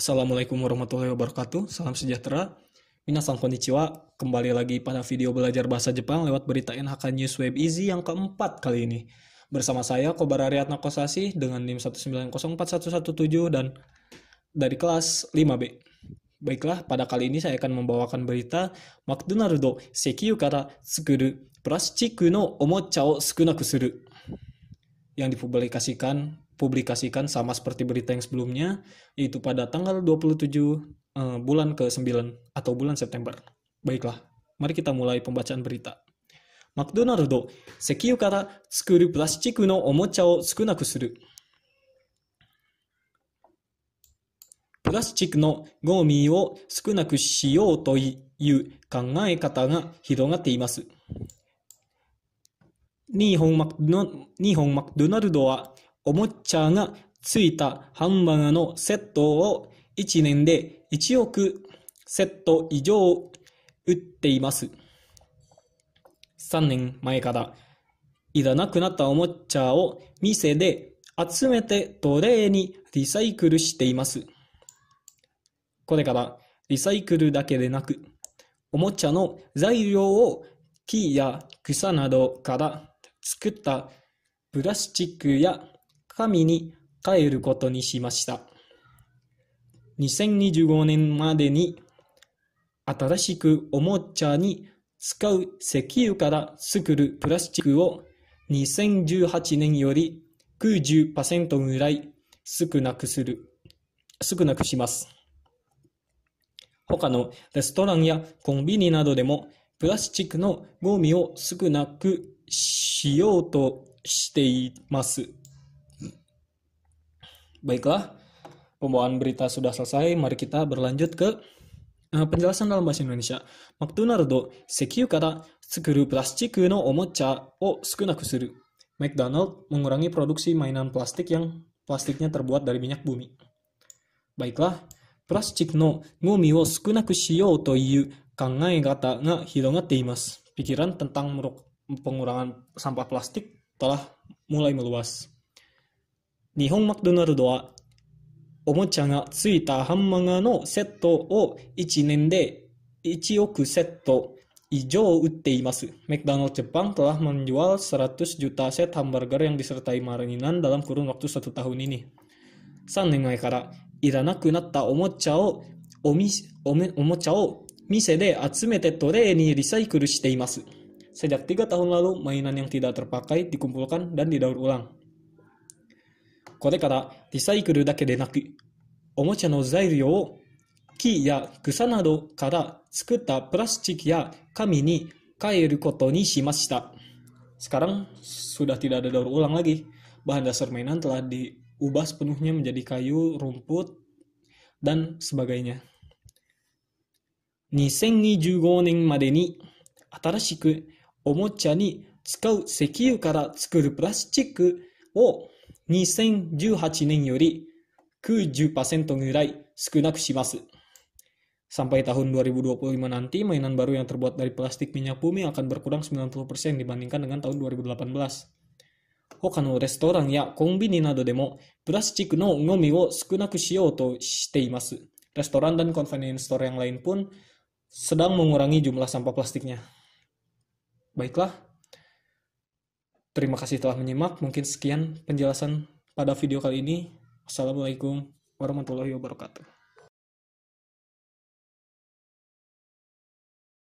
Assalamualaikum warahmatullahi wabarakatuh, salam sejahtera. Minasang konnichiwa, kembali lagi pada video belajar bahasa Jepang lewat berita NHK News Web Easy yang keempat kali ini. Bersama saya, Kobar Ariatna Kosasi dengan NIM 1904117 dan dari kelas 5B. Baiklah, pada kali ini saya akan membawakan berita Makdunarudo Sekiyu kara tsukuru plastik no omocha o sukunaku suru yang dipublikasikan publikasikan sama seperti berita yang sebelumnya, yaitu pada tanggal 27 tujuh eh, bulan ke-9 atau bulan September. Baiklah, mari kita mulai pembacaan berita. McDonald's, sekiu kata tsukuru plastik no omocha wo tsukunaku suru. wa おもちゃがついたハンバーガーのセットを1年で1億セット以上売っています。3年前からいらなくなったおもちゃを店で集めてトレーにリサイクルしています。これからリサイクルだけでなく、おもちゃの材料を木や草などから作ったプラスチックや神に帰ることにしました。2025年までに新しくおもちゃに使う石油から作るプラスチックを2018年より90%ぐらい少なくする、少なくします。他のレストランやコンビニなどでもプラスチックのゴミを少なくしようとしています。Baiklah, pembawaan berita sudah selesai, mari kita berlanjut ke uh, penjelasan dalam bahasa Indonesia. McDonald's, sekiu kata tsukuru plastik no omocha o sukunaku suru. McDonald mengurangi produksi mainan plastik yang plastiknya terbuat dari minyak bumi. Baiklah, plastik no gumi wo sukunaku shiyou to iu kangai kata nga imasu. Pikiran tentang pengurangan sampah plastik telah mulai meluas. 日本マクドナルドはおもちゃがついたハンマーのセットを1年で1億セット以上売っています。McDonald's Jepang telah menjual 100 juta set hamburger yang disertai marinan dalam kurun waktu satu tahun ini. 3年前からいらなくなったおもちゃをおみおめおもちゃを店で集めてトレーにリサイクルしています。Sejak 3 tahun lalu, mainan yang tidak terpakai dikumpulkan dan didaur ulang. これからリサイクルだけでなく、おもちゃの材料を木や草などから作ったプラスチックや紙に変えることにしました。Sekarang sudah tidak ada daur ulang lagi. Bahan dasar mainan telah diubah sepenuhnya menjadi kayu, rumput, dan sebagainya. 2025年までに新しくおもちゃに使う石油から作るプラスチックを2018年より90% nilai Sampai tahun 2025 nanti, mainan baru yang terbuat dari plastik minyak bumi akan berkurang 90% dibandingkan dengan tahun 2018. Hoka no restoran ya konbini nado demo plastik no nomi wo sukunaku shiyou to stay masuk. Restoran dan convenience store yang lain pun sedang mengurangi jumlah sampah plastiknya. Baiklah, Terima kasih telah menyimak. Mungkin sekian penjelasan pada video kali ini. Assalamualaikum warahmatullahi wabarakatuh.